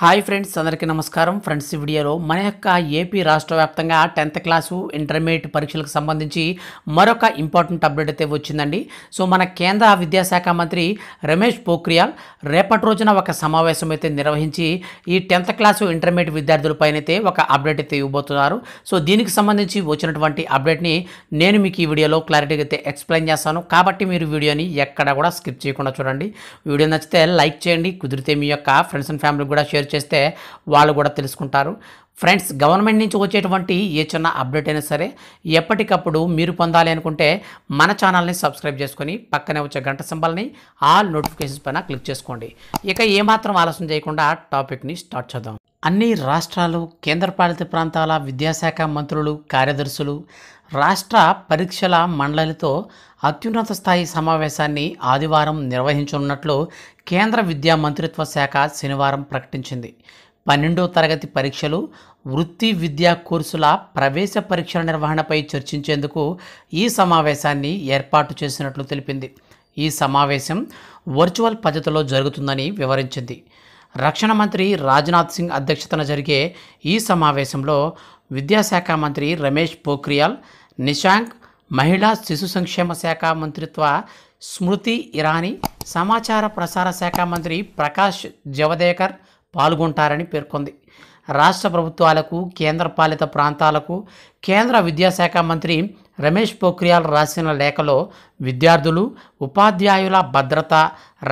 hi friends అందరికీ నమస్కారం friends ఈ వీడియోలో మన యొక్క ఏపీ రాష్ట్ర వ్యాప్తంగా టెన్త్ క్లాసు ఇంటర్మీడియట్ పరీక్షలకు సంబంధించి మరొక ఇంపార్టెంట్ అప్డేట్ అయితే వచ్చిందండి సో మన కేంద్ర విద్యాశాఖ మంత్రి రమేష్ పోఖ్రియాల్ రేపటి రోజున ఒక సమావేశం అయితే నిర్వహించి ఈ టెన్త్ క్లాసు ఇంటర్మీడియట్ విద్యార్థులపైనైతే ఒక అప్డేట్ అయితే ఇవ్వబోతున్నారు సో దీనికి సంబంధించి వచ్చినటువంటి అప్డేట్ని నేను మీకు ఈ వీడియోలో క్లారిటీగా అయితే ఎక్స్ప్లెయిన్ చేస్తాను కాబట్టి మీరు వీడియోని ఎక్కడ కూడా స్కిప్ చేయకుండా చూడండి వీడియో నచ్చితే లైక్ చేయండి కుదిరితే మీ యొక్క ఫ్రెండ్స్ అండ్ ఫ్యామిలీ కూడా షేర్ షేర్ చేస్తే వాళ్ళు కూడా తెలుసుకుంటారు ఫ్రెండ్స్ గవర్నమెంట్ నుంచి వచ్చేటువంటి ఏ చిన్న అప్డేట్ అయినా సరే ఎప్పటికప్పుడు మీరు పొందాలి అనుకుంటే మన ఛానల్ని సబ్స్క్రైబ్ చేసుకొని పక్కనే వచ్చే గంట సింబల్ని ఆల్ నోటిఫికేషన్స్ పైన క్లిక్ చేసుకోండి ఇక ఏమాత్రం ఆలస్యం చేయకుండా టాపిక్ని స్టార్ట్ చేద్దాం అన్ని రాష్ట్రాలు కేంద్రపాలిత ప్రాంతాల విద్యాశాఖ మంత్రులు కార్యదర్శులు రాష్ట్ర పరీక్షల మండలితో అత్యున్నత స్థాయి సమావేశాన్ని ఆదివారం నిర్వహించనున్నట్లు కేంద్ర విద్యా మంత్రిత్వ శాఖ శనివారం ప్రకటించింది పన్నెండో తరగతి పరీక్షలు వృత్తి విద్యా కోర్సుల ప్రవేశ పరీక్షల నిర్వహణపై చర్చించేందుకు ఈ సమావేశాన్ని ఏర్పాటు చేసినట్లు తెలిపింది ఈ సమావేశం వర్చువల్ పద్ధతిలో జరుగుతుందని వివరించింది రక్షణ మంత్రి రాజ్నాథ్ సింగ్ అధ్యక్షతన జరిగే ఈ సమావేశంలో విద్యాశాఖ మంత్రి రమేష్ పోఖ్రియాల్ నిశాంక్ మహిళా శిశు సంక్షేమ శాఖ మంత్రిత్వ స్మృతి ఇరానీ సమాచార ప్రసార శాఖ మంత్రి ప్రకాష్ జవదేకర్ పాల్గొంటారని పేర్కొంది రాష్ట్ర ప్రభుత్వాలకు కేంద్రపాలిత ప్రాంతాలకు కేంద్ర విద్యాశాఖ మంత్రి రమేష్ పోఖ్రియాల్ రాసిన లేఖలో విద్యార్థులు ఉపాధ్యాయుల భద్రత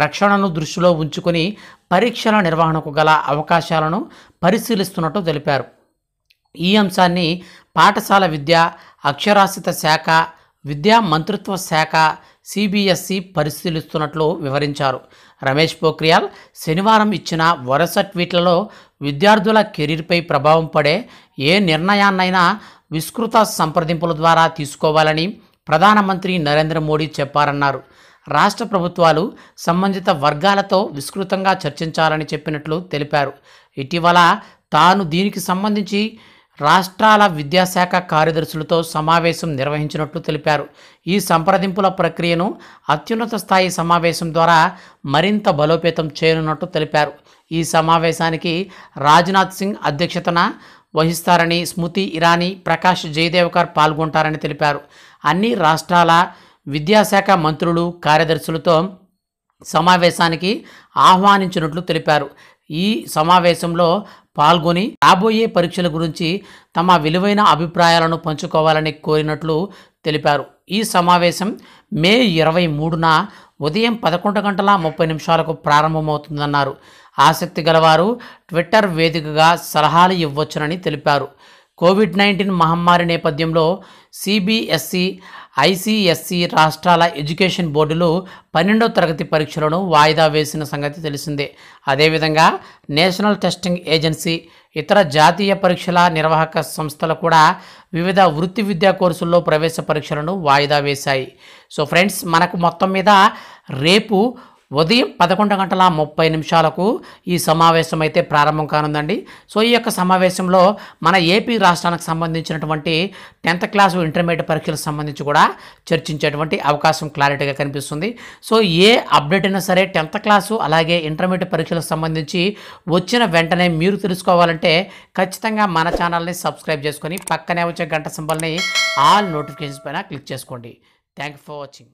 రక్షణను దృష్టిలో ఉంచుకుని పరీక్షల నిర్వహణకు గల అవకాశాలను పరిశీలిస్తున్నట్టు తెలిపారు ఈ అంశాన్ని పాఠశాల విద్య అక్షరాస్యత శాఖ విద్యా మంత్రిత్వ శాఖ సిబిఎస్ఈ పరిశీలిస్తున్నట్లు వివరించారు రమేష్ పోఖ్రియాల్ శనివారం ఇచ్చిన వరుస ట్వీట్లలో విద్యార్థుల కెరీర్పై ప్రభావం పడే ఏ నిర్ణయాన్నైనా విస్తృత సంప్రదింపుల ద్వారా తీసుకోవాలని ప్రధానమంత్రి నరేంద్ర మోడీ చెప్పారన్నారు రాష్ట్ర ప్రభుత్వాలు సంబంధిత వర్గాలతో విస్తృతంగా చర్చించాలని చెప్పినట్లు తెలిపారు ఇటీవల తాను దీనికి సంబంధించి రాష్ట్రాల విద్యాశాఖ కార్యదర్శులతో సమావేశం నిర్వహించినట్లు తెలిపారు ఈ సంప్రదింపుల ప్రక్రియను అత్యున్నత స్థాయి సమావేశం ద్వారా మరింత బలోపేతం చేయనున్నట్టు తెలిపారు ఈ సమావేశానికి రాజ్నాథ్ సింగ్ అధ్యక్షతన వహిస్తారని స్మృతి ఇరానీ ప్రకాష్ జయదేవకర్ పాల్గొంటారని తెలిపారు అన్ని రాష్ట్రాల విద్యాశాఖ మంత్రులు కార్యదర్శులతో సమావేశానికి ఆహ్వానించినట్లు తెలిపారు ఈ సమావేశంలో పాల్గొని రాబోయే పరీక్షల గురించి తమ విలువైన అభిప్రాయాలను పంచుకోవాలని కోరినట్లు తెలిపారు ఈ సమావేశం మే ఇరవై మూడున ఉదయం పదకొండు గంటల ముప్పై నిమిషాలకు ప్రారంభమవుతుందన్నారు ఆసక్తి గలవారు ట్విట్టర్ వేదికగా సలహాలు ఇవ్వచ్చునని తెలిపారు కోవిడ్ నైన్టీన్ మహమ్మారి నేపథ్యంలో సిబిఎస్సి ఐసిఎస్సి రాష్ట్రాల ఎడ్యుకేషన్ బోర్డులు పన్నెండో తరగతి పరీక్షలను వాయిదా వేసిన సంగతి తెలిసిందే అదేవిధంగా నేషనల్ టెస్టింగ్ ఏజెన్సీ ఇతర జాతీయ పరీక్షల నిర్వాహక సంస్థలు కూడా వివిధ వృత్తి విద్యా కోర్సుల్లో ప్రవేశ పరీక్షలను వాయిదా వేశాయి సో ఫ్రెండ్స్ మనకు మొత్తం మీద రేపు ఉదయం పదకొండు గంటల ముప్పై నిమిషాలకు ఈ సమావేశం అయితే ప్రారంభం కానుందండి సో ఈ యొక్క సమావేశంలో మన ఏపీ రాష్ట్రానికి సంబంధించినటువంటి టెన్త్ క్లాసు ఇంటర్మీడియట్ పరీక్షలకు సంబంధించి కూడా చర్చించేటువంటి అవకాశం క్లారిటీగా కనిపిస్తుంది సో ఏ అప్డేట్ అయినా సరే టెన్త్ క్లాసు అలాగే ఇంటర్మీడియట్ పరీక్షలకు సంబంధించి వచ్చిన వెంటనే మీరు తెలుసుకోవాలంటే ఖచ్చితంగా మన ఛానల్ని సబ్స్క్రైబ్ చేసుకొని పక్కనే వచ్చే గంట సింబల్ని ఆల్ నోటిఫికేషన్స్ పైన క్లిక్ చేసుకోండి థ్యాంక్ ఫర్ వాచింగ్